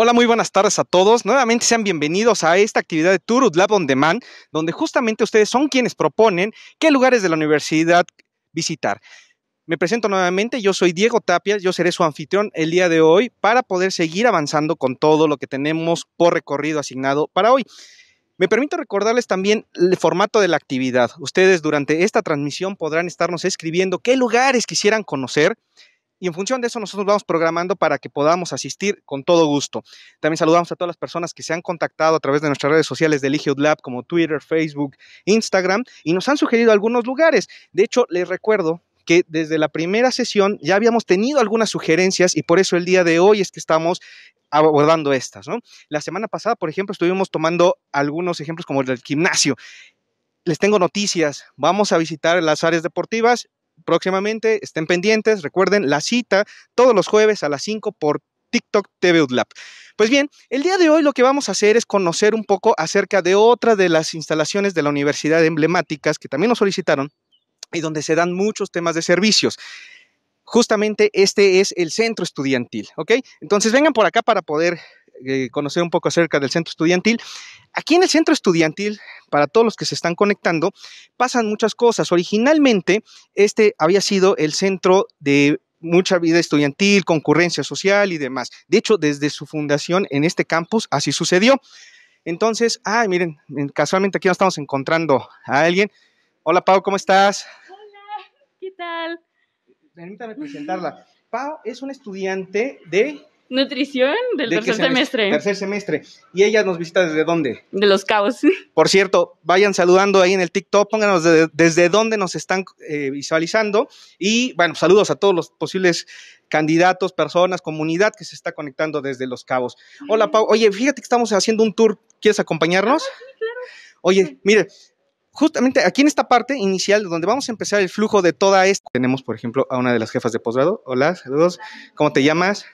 Hola, muy buenas tardes a todos. Nuevamente sean bienvenidos a esta actividad de tour Lab on Demand, donde justamente ustedes son quienes proponen qué lugares de la universidad visitar. Me presento nuevamente, yo soy Diego Tapia, yo seré su anfitrión el día de hoy para poder seguir avanzando con todo lo que tenemos por recorrido asignado para hoy. Me permito recordarles también el formato de la actividad. Ustedes durante esta transmisión podrán estarnos escribiendo qué lugares quisieran conocer, y en función de eso nosotros vamos programando para que podamos asistir con todo gusto. También saludamos a todas las personas que se han contactado a través de nuestras redes sociales del Ligio Lab como Twitter, Facebook, Instagram y nos han sugerido algunos lugares. De hecho, les recuerdo que desde la primera sesión ya habíamos tenido algunas sugerencias y por eso el día de hoy es que estamos abordando estas, La semana pasada, por ejemplo, estuvimos tomando algunos ejemplos como el del gimnasio. Les tengo noticias, vamos a visitar las áreas deportivas próximamente. Estén pendientes, recuerden la cita todos los jueves a las 5 por TikTok TV Udlab. Pues bien, el día de hoy lo que vamos a hacer es conocer un poco acerca de otra de las instalaciones de la universidad emblemáticas que también nos solicitaron y donde se dan muchos temas de servicios. Justamente este es el centro estudiantil, ¿ok? Entonces vengan por acá para poder eh, conocer un poco acerca del centro estudiantil. Aquí en el centro estudiantil, para todos los que se están conectando, pasan muchas cosas. Originalmente, este había sido el centro de mucha vida estudiantil, concurrencia social y demás. De hecho, desde su fundación en este campus, así sucedió. Entonces, ay, miren, casualmente aquí nos estamos encontrando a alguien. Hola, Pau, ¿cómo estás? Hola, ¿qué tal? Permítame presentarla. Pau es un estudiante de Nutrición del tercer semestre? Tercer semestre. Y ella nos visita desde dónde? De Los Cabos. Por cierto, vayan saludando ahí en el TikTok, pónganos desde dónde nos están eh, visualizando. Y bueno, saludos a todos los posibles candidatos, personas, comunidad que se está conectando desde Los Cabos. Hola, Pau. Oye, fíjate que estamos haciendo un tour. ¿Quieres acompañarnos? Ah, sí, claro. Oye, mire, justamente aquí en esta parte inicial, donde vamos a empezar el flujo de toda esta. Tenemos, por ejemplo, a una de las jefas de posgrado. Hola, saludos. ¿Cómo te llamas?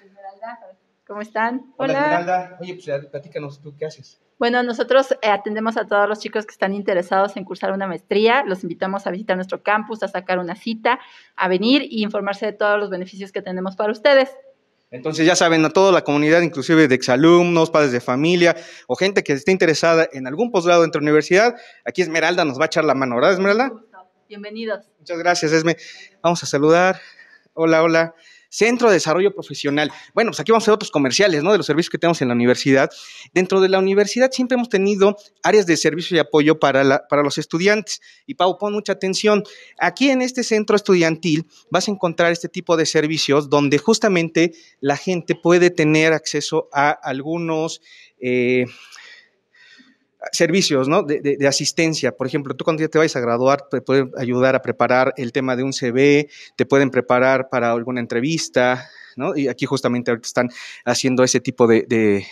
¿Cómo están? Hola. Hola Esmeralda. Oye, pues platícanos tú, ¿qué haces? Bueno, nosotros eh, atendemos a todos los chicos que están interesados en cursar una maestría. Los invitamos a visitar nuestro campus, a sacar una cita, a venir y informarse de todos los beneficios que tenemos para ustedes. Entonces ya saben, a toda la comunidad, inclusive de exalumnos, padres de familia o gente que esté interesada en algún posgrado dentro de la universidad, aquí Esmeralda nos va a echar la mano, ¿verdad Esmeralda? Bienvenidos. Muchas gracias, Esme. Vamos a saludar. Hola, hola. Centro de Desarrollo Profesional. Bueno, pues aquí vamos a hacer otros comerciales, ¿no? De los servicios que tenemos en la universidad. Dentro de la universidad siempre hemos tenido áreas de servicio y apoyo para, los estudiantes. Y Pau, pon mucha atención. Aquí en este centro estudiantil vas a encontrar este tipo de servicios donde justamente la gente puede tener acceso a algunos... Eh, servicios ¿no? de, asistencia. Por ejemplo, tú cuando ya te vayas a graduar, te pueden ayudar a preparar el tema de un CV, te pueden preparar para alguna entrevista, ¿no? Y aquí justamente ahorita están haciendo ese tipo de,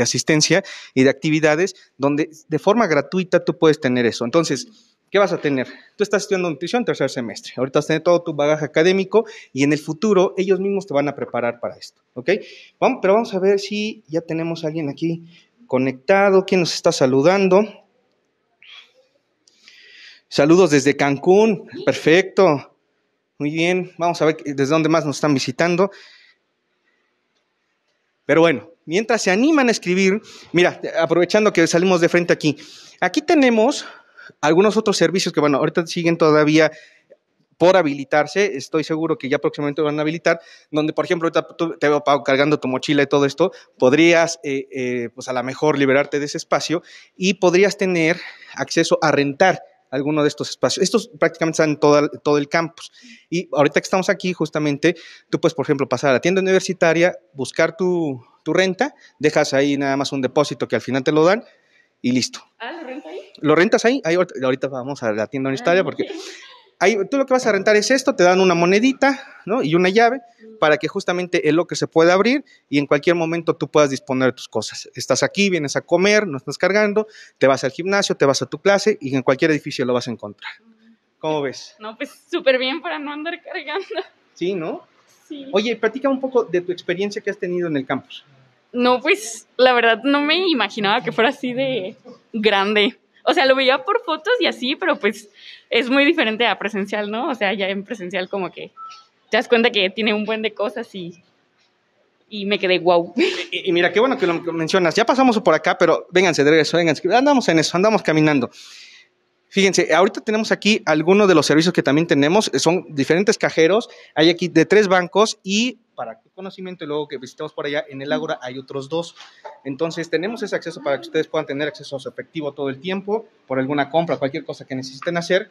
asistencia y de actividades donde de forma gratuita tú puedes tener eso. Entonces, ¿qué vas a tener? Tú estás estudiando nutrición tercer semestre, ahorita vas a tener todo tu bagaje académico y en el futuro ellos mismos te van a preparar para esto, ¿ok? Vamos, pero vamos a ver si ya tenemos a alguien aquí conectado, quién nos está saludando. Saludos desde Cancún, perfecto. Muy bien, vamos a ver desde dónde más nos están visitando. Pero bueno, mientras se animan a escribir, mira, aprovechando que salimos de frente aquí, aquí tenemos algunos otros servicios que, bueno, ahorita siguen todavía por habilitarse. Estoy seguro que ya próximamente van a habilitar, donde, por ejemplo, te veo, cargando tu mochila y todo esto, podrías, eh, eh, pues a lo mejor, liberarte de ese espacio y podrías tener acceso a rentar alguno de estos espacios. Estos prácticamente están en todo, el campus. Y ahorita que estamos aquí, justamente, tú puedes, por ejemplo, pasar a la tienda universitaria, buscar tu, renta, dejas ahí nada más un depósito que al final te lo dan y listo. Ah, ¿lo rentas ahí? Lo rentas ahí, ahorita, vamos a la tienda universitaria ah, porque tú lo que vas a rentar es esto, te dan una monedita ¿no? y una llave para que justamente el locker se pueda abrir y en cualquier momento tú puedas disponer de tus cosas. Estás aquí, vienes a comer, no estás cargando, te vas al gimnasio, te vas a tu clase y en cualquier edificio lo vas a encontrar. ¿Cómo ves? No, pues súper bien para no andar cargando. Sí, ¿no? Sí. Oye, platica un poco de tu experiencia que has tenido en el campus. No, pues la verdad no me imaginaba que fuera así de grande. O sea, lo veía por fotos y así, pero pues es muy diferente a presencial, ¿no? O sea, ya en presencial como que te das cuenta que tiene un buen de cosas y, y me quedé guau. Y, mira, qué bueno que lo mencionas. Ya pasamos por acá, pero vénganse de regreso, vénganse. Andamos en eso, andamos caminando. Fíjense, ahorita tenemos aquí algunos de los servicios que también tenemos, eh, son diferentes cajeros, hay aquí de tres bancos y para tu conocimiento, y luego que visitamos por allá en el Ágora hay otros dos. Entonces, tenemos ese acceso para que ustedes puedan tener acceso a su efectivo todo el tiempo por alguna compra, cualquier cosa que necesiten hacer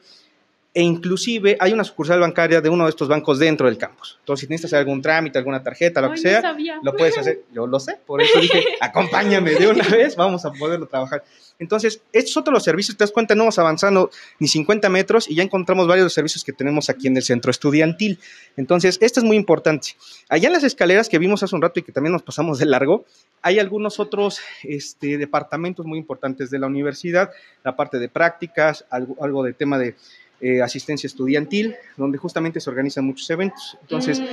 e inclusive hay una sucursal bancaria de uno de estos bancos dentro del campus. Entonces, si necesitas hacer algún trámite, alguna tarjeta, lo que sea, lo puedes hacer. Yo lo sé, por eso dije, acompáñame de una vez, vamos a poderlo trabajar. Entonces, estos son los servicios, te das cuenta, no vamos avanzando ni 50 metros y ya encontramos varios los servicios que tenemos aquí en el centro estudiantil. Entonces, esto es muy importante. Allá en las escaleras que vimos hace un rato y que también nos pasamos de largo, hay algunos otros este, departamentos muy importantes de la universidad, la parte de prácticas, algo, algo de tema de eh, asistencia estudiantil, donde justamente se organizan muchos eventos. Entonces, mm.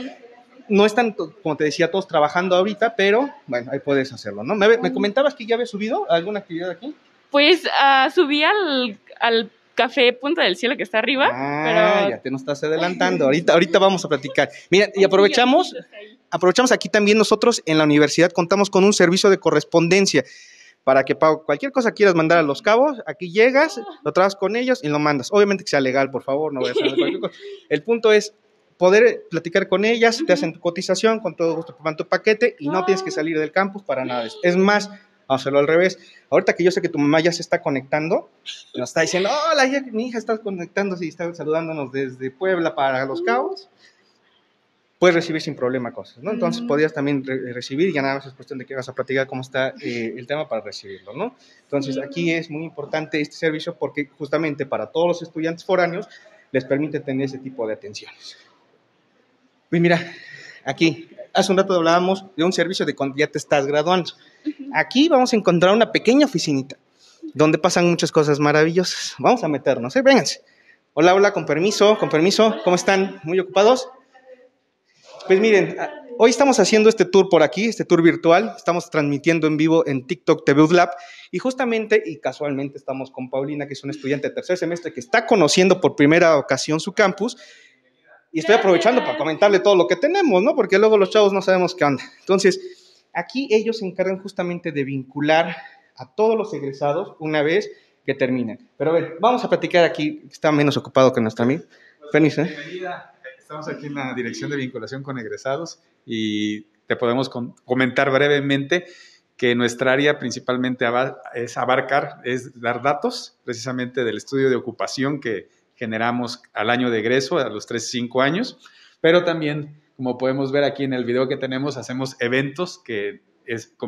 no están, como te decía, todos trabajando ahorita, pero bueno, ahí puedes hacerlo, ¿no? ¿Me, mm. comentabas que ya había subido alguna actividad aquí? Pues ah, subí al, café Punta del Cielo que está arriba. Ah, ya te nos estás adelantando. ahorita, ahorita vamos a platicar. Mira, y aprovechamos, aprovechamos aquí también nosotros en la universidad contamos con un servicio de correspondencia para que cualquier cosa quieras mandar a los cabos, aquí llegas, ah. lo trabas con ellos y lo mandas. Obviamente que sea legal, por favor, no voy a hacer cualquier cosa. El punto es poder platicar con ellas, te hacen tu cotización, con todo gusto te tu paquete y no tienes que ah. salir del campus para nada. Es más, vamos a hacerlo al revés. Ahorita que yo sé que tu mamá ya se está conectando, nos está diciendo, hola, mi hija está conectándose y está saludándonos desde Puebla para Los Cabos puedes recibir sin problema cosas, ¿no? Entonces podrías podías también eh, recibir, ya nada más es cuestión de que vas a platicar cómo está eh, el tema para recibirlo, ¿no? Entonces aquí es muy importante este servicio porque justamente para todos los estudiantes foráneos les permite tener ese tipo de atenciones. Pues mira, aquí, hace un rato hablábamos de un servicio de cuando ya te estás graduando. Aquí vamos a encontrar una pequeña oficinita donde pasan muchas cosas maravillosas. Vamos a meternos, ¿eh? Vénganse. Hola, hola, con permiso, con permiso. ¿Cómo están? ¿Muy ocupados? Pues miren, ah, hoy estamos haciendo este tour por aquí, este tour virtual. Estamos transmitiendo en vivo en TikTok TV Lab. Y justamente y casualmente estamos con Paulina, que es una estudiante de tercer semestre que está conociendo por primera ocasión su campus. Y estoy aprovechando para comentarle todo lo que tenemos, ¿no? Porque luego los chavos no sabemos qué onda. Entonces, aquí ellos se encargan justamente de vincular a todos los egresados una vez que terminen. Pero a ver, vamos a platicar aquí, está menos ocupado que nuestra amiga. Pues, Estamos aquí en la Dirección de Vinculación con Egresados y te podemos comentar brevemente que nuestra área principalmente es abarcar, es dar datos precisamente del estudio de ocupación que generamos al año de egreso, a los 3 5 años, pero también, como podemos ver aquí en el video que tenemos, hacemos eventos que,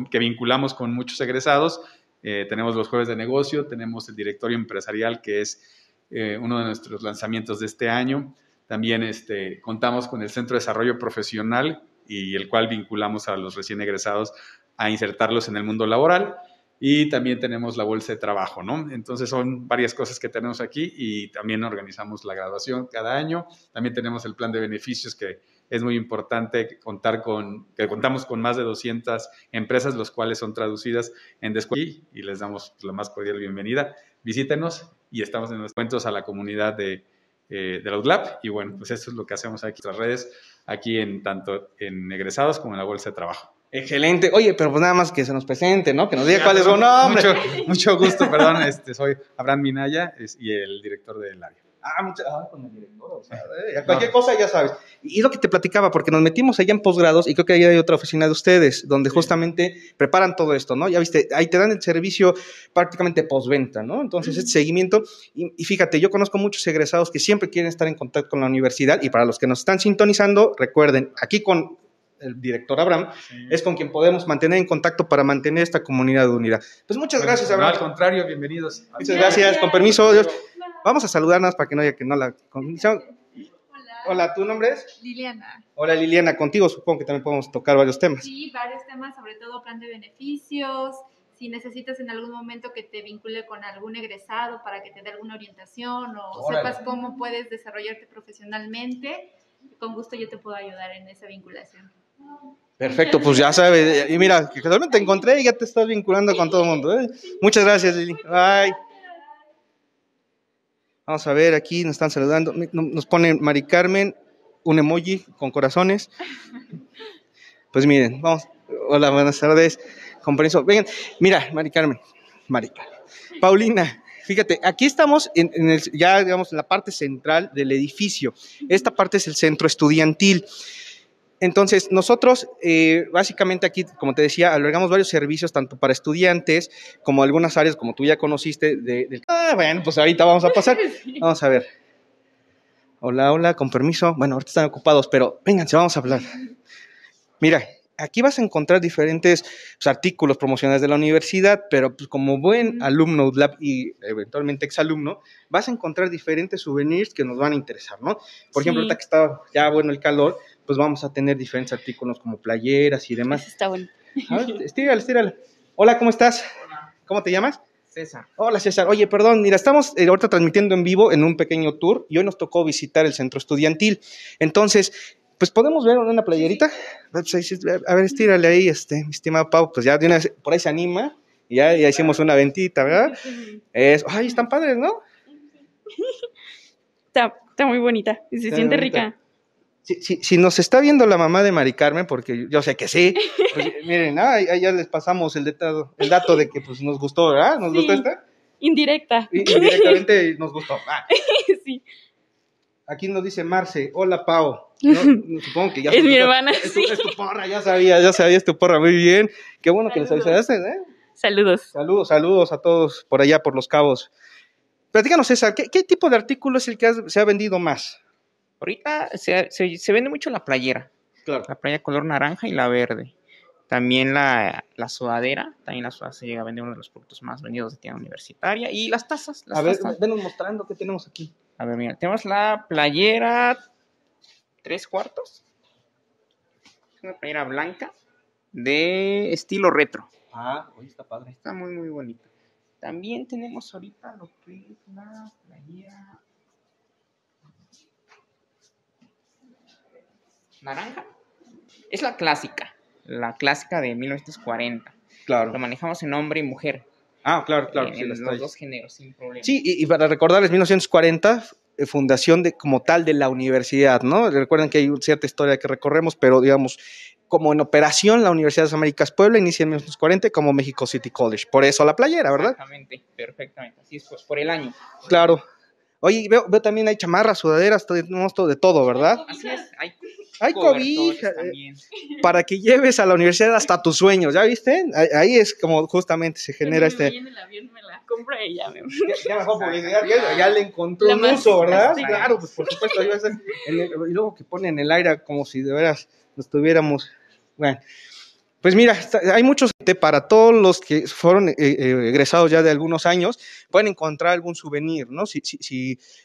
que vinculamos con muchos egresados. Eh, tenemos los jueves de negocio, tenemos el directorio empresarial, que es eh, uno de nuestros lanzamientos de este año. También este, contamos con el Centro de Desarrollo Profesional y el cual vinculamos a los recién egresados a insertarlos en el mundo laboral. Y también tenemos la bolsa de trabajo, ¿no? Entonces son varias cosas que tenemos aquí y también organizamos la graduación cada año. También tenemos el plan de beneficios que es muy importante contar con, que contamos con más de 200 empresas, los cuales son traducidas en descuento y les damos la más cordial bienvenida. Visítenos y estamos en los cuentos a la comunidad de, eh, los Outlab. Y bueno, pues eso es lo que hacemos aquí en nuestras redes, aquí en tanto en egresados como en la bolsa de trabajo. Excelente. Oye, pero pues nada más que se nos presente, ¿no? Que nos diga cuál es su nombre. Mucho, mucho gusto, perdón. Este, soy Abraham Minaya y el director del área. Ah, ah, con el director, o sea, eh, cualquier cosa ya sabes. Y, lo que te platicaba, porque nos metimos allá en posgrados y creo que ahí hay otra oficina de ustedes, donde justamente preparan todo esto, ¿no? Ya viste, ahí te dan el servicio prácticamente postventa, ¿no? Entonces, sí. este seguimiento, y, fíjate, yo conozco muchos egresados que siempre quieren estar en contacto con la universidad y para los que nos están sintonizando, recuerden, aquí con el director Abraham, es con quien podemos mantener en contacto para mantener esta comunidad de unidad Pues muchas gracias, Abraham. al contrario, bienvenidos. Muchas gracias, con permiso, Dios. Vamos a saludarnos para que no haya que no la... Hola. Hola, ¿tu nombre es? Liliana. Hola Liliana, contigo supongo que también podemos tocar varios temas. Sí, varios temas, sobre todo plan de beneficios, si necesitas en algún momento que te vincule con algún egresado para que te dé alguna orientación o sepas cómo puedes desarrollarte profesionalmente, con gusto yo te puedo ayudar en esa vinculación. Perfecto, pues ya sabes. Y mira, que realmente te encontré y ya te estás vinculando con todo el mundo. ¿eh? Muchas gracias, Lili. Bye. Vamos a ver, aquí nos están saludando. Nos pone Mari Carmen un emoji con corazones. Pues miren, vamos. Hola, buenas tardes. compañeros, Vengan, mira, Mari Carmen. Mari Paulina, fíjate, aquí estamos el, ya digamos en la parte central del edificio. Esta parte es el centro estudiantil. Entonces, nosotros eh, básicamente aquí, como te decía, albergamos varios servicios, tanto para estudiantes como algunas áreas, como tú ya conociste. De, Ah, bueno, pues ahorita vamos a pasar. Vamos a ver. Hola, hola, con permiso. Bueno, ahorita están ocupados, pero vénganse, vamos a hablar. Mira, aquí vas a encontrar diferentes pues, artículos promocionales de la universidad, pero pues, como buen alumno y eventualmente exalumno, vas a encontrar diferentes souvenirs que nos van a interesar, ¿no? Por ejemplo, ahorita que está ya bueno el calor, pues vamos a tener diferentes artículos como playeras y demás. está bueno. A Hola, ¿cómo estás? ¿Cómo te llamas? César. Hola César. Oye, perdón, mira, estamos eh, ahorita transmitiendo en vivo en un pequeño tour y hoy nos tocó visitar el centro estudiantil. Entonces, pues podemos ver una playerita. A ver, estírale ahí, este, mi estimado Pau, pues ya por ahí se anima. Y ya, hicimos una ventita, ¿verdad? Es, ay, están padres, ¿no? Está, muy bonita y se siente rica si, nos está viendo la mamá de Mari Carmen, porque yo sé que sí, pues, miren, ah, ya les pasamos el, el dato de que pues, nos gustó, ¿verdad? ¿Nos gustó esta? Indirecta. Indirectamente nos gustó. Ah. Sí. Aquí nos dice Marce, hola Pau. supongo que ya es mi hermana. Es, es, tu porra, ya sabía, ya sabía, es tu porra, muy bien. Qué bueno que les avisaste, ¿eh? Saludos. Saludos, saludos a todos por allá, por los cabos. Platícanos, César, ¿qué, tipo de artículo es el que se ha vendido más? Ahorita se, vende mucho la playera. La playa color naranja y la verde. También la, sudadera, también la sudadera se llega a vender uno de los productos más vendidos de tienda universitaria. Y las tazas. Las a ver, venos mostrando qué tenemos aquí. A ver, mira, tenemos la playera tres cuartos. Una playera blanca de estilo retro. Ah, hoy está padre. Está muy, muy bonita. También tenemos ahorita lo que la playera naranja. Es la clásica, la clásica de 1940. Claro. Lo manejamos en hombre y mujer. Ah, claro, claro. Eh, en, los dos géneros, sin problema. Sí, y, para recordarles, 1940 eh, fundación de, como tal de la universidad, ¿no? Recuerden que hay cierta historia que recorremos, pero digamos, como en operación, la Universidad de las Américas Puebla inicia en 1940 como México City College. Por eso la playera, ¿verdad? Exactamente, perfectamente. Así es, pues por el año. Claro. Oye, veo, veo también hay chamarras, sudaderas, todo, de todo, ¿verdad? Así es, hay hay cobijas. Eh. para que lleves a la universidad hasta tus sueños, ¿ya viste? Ahí, es como justamente se genera este. me la compra ella, me... ya, ya, le encontró un uso, ¿verdad? Sí, Claro, pues por supuesto. y luego que pone en el aire como si de veras nos tuviéramos. Bueno, pues mira, hay muchos, para todos los que fueron eh, eh, egresados ya de algunos años, pueden encontrar algún souvenir, ¿no? Si,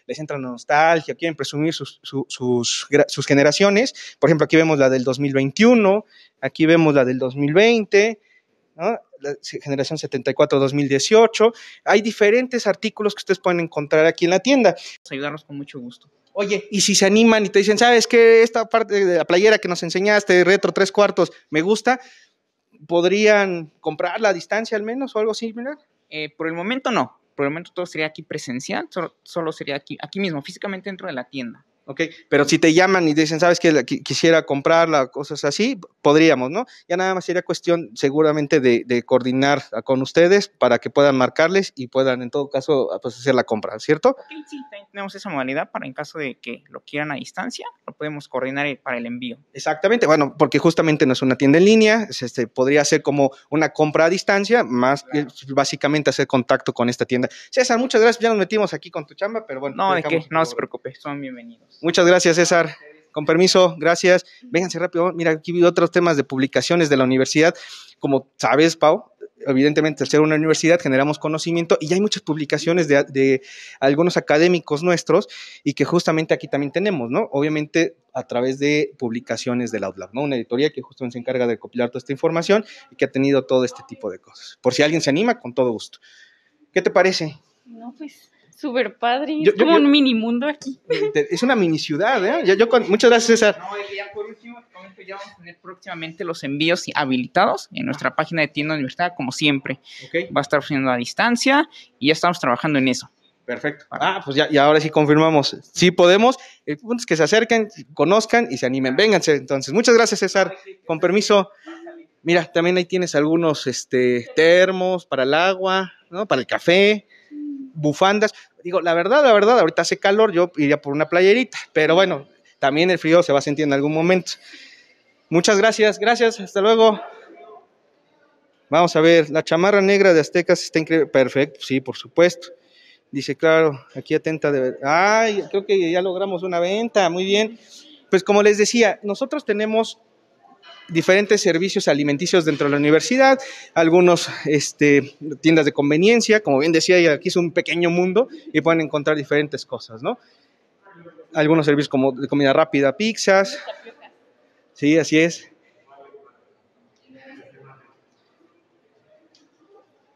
les entra nostalgia, quieren presumir sus, sus, generaciones. Por ejemplo, aquí vemos la del 2021, aquí vemos la del 2020, ¿no? La generación 74-2018. Hay diferentes artículos que ustedes pueden encontrar aquí en la tienda. Ayudarnos con mucho gusto. Oye, y si se animan y te dicen, ¿sabes qué? Esta parte de la playera que nos enseñaste, retro tres cuartos, me gusta, podrían comprar la distancia al menos o algo similar? Eh, por el momento no. Por el momento todo sería aquí presencial, solo, sería aquí, aquí mismo, físicamente dentro de la tienda. ¿ok? Pero si te llaman y dicen, sabes que quisiera comprarla, cosas así, podríamos, ¿no? Ya nada más sería cuestión seguramente de, coordinar con ustedes para que puedan marcarles y puedan en todo caso pues, hacer la compra, ¿cierto? Sí, sí, tenemos esa modalidad para en caso de que lo quieran a distancia, lo podemos coordinar para el envío. Exactamente, bueno, porque justamente no es una tienda en línea, este, podría ser como una compra a distancia, más básicamente hacer contacto con esta tienda. César, muchas gracias, ya nos metimos aquí con tu chamba, pero bueno. No, de no se preocupe, son bienvenidos. Muchas gracias, César. Con permiso, gracias. Vénganse rápido. Mira, aquí vi otros temas de publicaciones de la universidad. Como sabes, Pau, evidentemente al ser una universidad generamos conocimiento y hay muchas publicaciones de, algunos académicos nuestros y que justamente aquí también tenemos, ¿no? Obviamente a través de publicaciones de la Outlab, ¿no? Una editorial que justamente se encarga de recopilar toda esta información y que ha tenido todo este tipo de cosas. Por si alguien se anima, con todo gusto. ¿Qué te parece? No, pues súper padre. Yo, es como un mini mundo aquí. Es una mini ciudad, ¿eh? Yo, muchas gracias, César. No, ya por último, ya vamos a tener próximamente los envíos habilitados en nuestra ah. página de tienda universitaria, como siempre. Va a estar funcionando a distancia y ya estamos trabajando en eso. Perfecto. Ah, pues ya, y ahora sí confirmamos. Sí podemos. El punto es que se acerquen, conozcan y se animen. Vénganse entonces. Muchas gracias, César. Con permiso. Mira, también ahí tienes algunos este, termos para el agua, ¿no? Para el café bufandas. Digo, la verdad, la verdad, ahorita hace calor, yo iría por una playerita, pero bueno, también el frío se va a sentir en algún momento. Muchas gracias, gracias, hasta luego. Vamos a ver, la chamarra negra de Aztecas está increíble. Perfecto, sí, por supuesto. Dice, claro, aquí atenta de ver. Ay, creo que ya logramos una venta, muy bien. Pues como les decía, nosotros tenemos diferentes servicios alimenticios dentro de la universidad, algunos este, tiendas de conveniencia, como bien decía, aquí es un pequeño mundo y pueden encontrar diferentes cosas, ¿no? Algunos servicios como de comida rápida, pizzas. Sí, así es.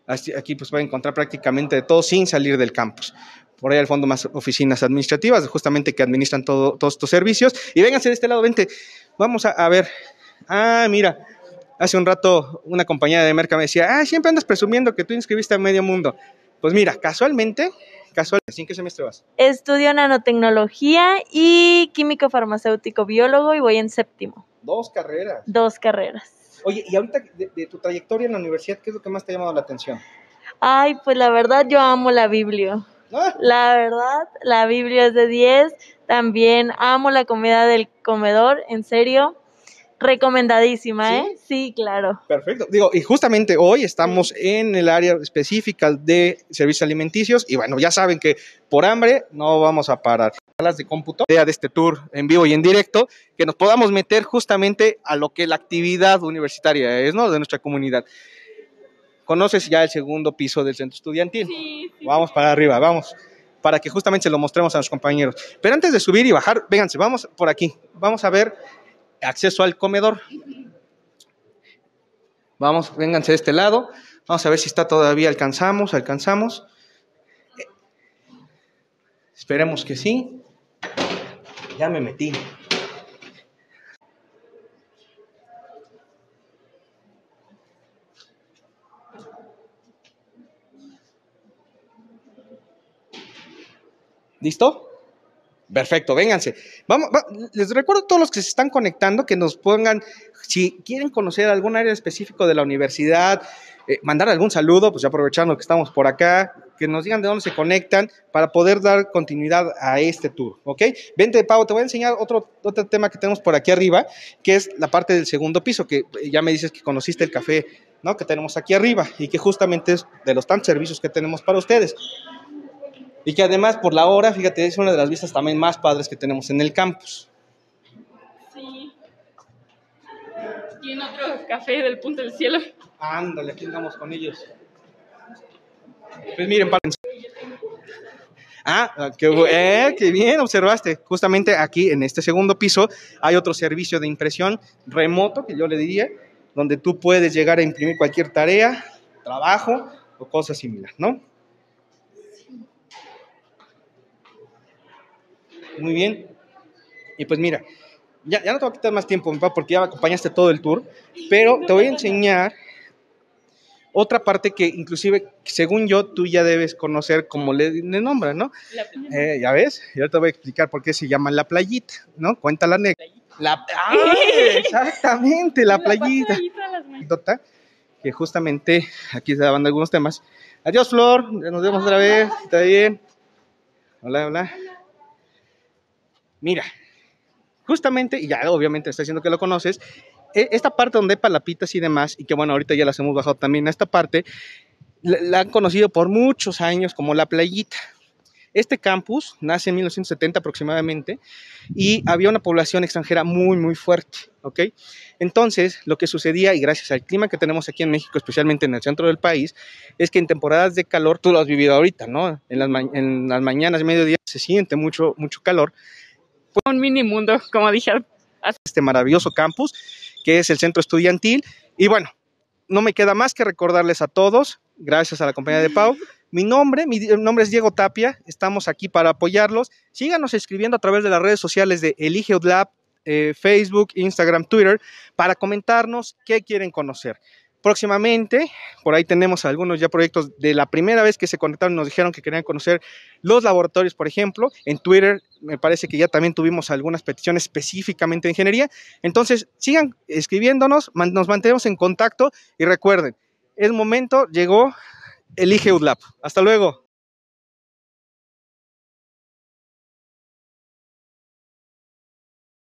Aquí pues pueden encontrar prácticamente de todo sin salir del campus por ahí al fondo más oficinas administrativas, justamente que administran todos estos servicios. Y vénganse de este lado, vente, vamos a ver Ah, mira, hace un rato una compañera de merca me decía, ah, siempre andas presumiendo que tú inscribiste a medio mundo. Pues mira, casualmente, casualmente, ¿en qué semestre vas? Estudio nanotecnología y químico farmacéutico biólogo y voy en séptimo. Dos carreras. Dos carreras. Oye, y ahorita de, tu trayectoria en la universidad, ¿qué es lo que más te ha llamado la atención? Ay, pues la verdad yo amo la Biblia. La verdad, la Biblia es de 10. También amo la comida del comedor, en serio. Recomendadísima, ¿eh? Sí, claro. Perfecto. Digo, y justamente hoy estamos en el área específica de servicios alimenticios y bueno, ya saben que por hambre no vamos a parar. Salas de cómputo, idea de este tour en vivo y en directo, que nos podamos meter justamente a lo que la actividad universitaria es, ¿no? De nuestra comunidad. Conoces ya el segundo piso del centro estudiantil. Sí, Vamos para arriba, vamos para que justamente se lo mostremos a los compañeros. Pero antes de subir y bajar, véganse, vamos por aquí. Vamos a ver acceso al comedor. Vamos, vénganse de este lado. Vamos a ver si está todavía, alcanzamos, alcanzamos. Esperemos que sí. Ya me metí. ¿Listo? Perfecto, vénganse. Vamos, les recuerdo a todos los que se están conectando que nos pongan, si quieren conocer algún área específica de la universidad, eh, mandar algún saludo, pues ya aprovechando que estamos por acá, que nos digan de dónde se conectan para poder dar continuidad a este tour, ¿ok? Vente, Pau, te voy a enseñar otro, otro tema que tenemos por aquí arriba, que es la parte del segundo piso, que eh, ya me dices que conociste el café, ¿no? Que tenemos aquí arriba y que justamente es de los tantos servicios que tenemos para ustedes. Y que además por la hora, fíjate, es una de las vistas también más padres que tenemos en el campus. Sí. Y otro café del punto del cielo. Ándale, aquí andamos con ellos. Pues miren, para... Ah, ah, qué, eh, qué, bien observaste. Justamente aquí en este segundo piso hay otro servicio de impresión remoto, que yo le diría, donde tú puedes llegar a imprimir cualquier tarea, trabajo o cosas similares, ¿no? Muy bien. Y pues mira, ya, no te voy a quitar más tiempo, papá, porque ya acompañaste todo el tour, pero te voy a enseñar otra parte que inclusive, según yo, tú ya debes conocer como le, le nombran, ¿no? Eh, ya ves, yo te voy a explicar por qué se llama la playita, ¿no? Cuenta la negra. La, exactamente, la, la playita. Anécdota, que justamente aquí se daban algunos temas. Adiós, Flor, nos vemos otra vez, ¿está bien? hola. hola. Mira, justamente, y ya obviamente está diciendo que lo conoces, e, esta parte donde hay palapitas y demás, y que bueno, ahorita ya las hemos bajado también a esta parte, la, han conocido por muchos años como la playita. Este campus nace en 1970 aproximadamente y había una población extranjera muy, muy fuerte, ¿ok? Entonces, lo que sucedía, y gracias al clima que tenemos aquí en México, especialmente en el centro del país, es que en temporadas de calor, tú lo has vivido ahorita, ¿no? En las, en las mañanas, mediodía, se siente mucho, mucho calor, un mini mundo, como dije, este maravilloso campus que es el centro estudiantil. Y bueno, no me queda más que recordarles a todos, gracias a la compañía de Pau. Mi nombre, mi nombre es Diego Tapia, estamos aquí para apoyarlos. Síganos escribiendo a través de las redes sociales de Elige Lab, eh, Facebook, Instagram, Twitter, para comentarnos qué quieren conocer próximamente. Por ahí tenemos algunos ya proyectos de la primera vez que se conectaron, nos dijeron que querían conocer los laboratorios, por ejemplo. En Twitter me parece que ya también tuvimos algunas peticiones específicamente de ingeniería. Entonces, sigan escribiéndonos, nos mantenemos en contacto y recuerden, el momento llegó, elige UDLAP. Hasta luego.